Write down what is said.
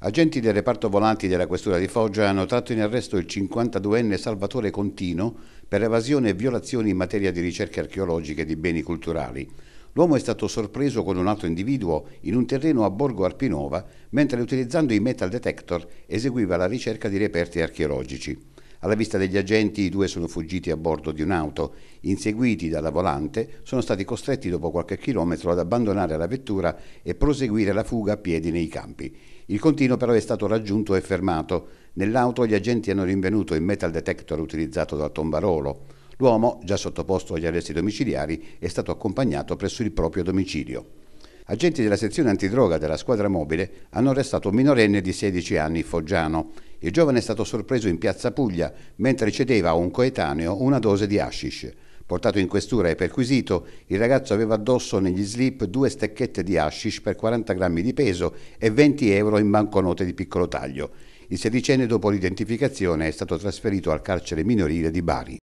Agenti del reparto volanti della questura di Foggia hanno tratto in arresto il 52enne Salvatore Contino per evasione e violazioni in materia di ricerche archeologiche di beni culturali. L'uomo è stato sorpreso con un altro individuo in un terreno a Borgo Arpinova mentre utilizzando i metal detector eseguiva la ricerca di reperti archeologici. Alla vista degli agenti i due sono fuggiti a bordo di un'auto. Inseguiti dalla volante, sono stati costretti dopo qualche chilometro ad abbandonare la vettura e proseguire la fuga a piedi nei campi. Il continuo però è stato raggiunto e fermato. Nell'auto gli agenti hanno rinvenuto il metal detector utilizzato dal tombarolo. L'uomo, già sottoposto agli arresti domiciliari, è stato accompagnato presso il proprio domicilio. Agenti della sezione antidroga della squadra mobile hanno arrestato un minorenne di 16 anni, Foggiano. Il giovane è stato sorpreso in piazza Puglia mentre cedeva a un coetaneo una dose di hashish. Portato in questura e perquisito, il ragazzo aveva addosso negli slip due stecchette di hashish per 40 grammi di peso e 20 euro in banconote di piccolo taglio. Il sedicenne, dopo l'identificazione, è stato trasferito al carcere minorile di Bari.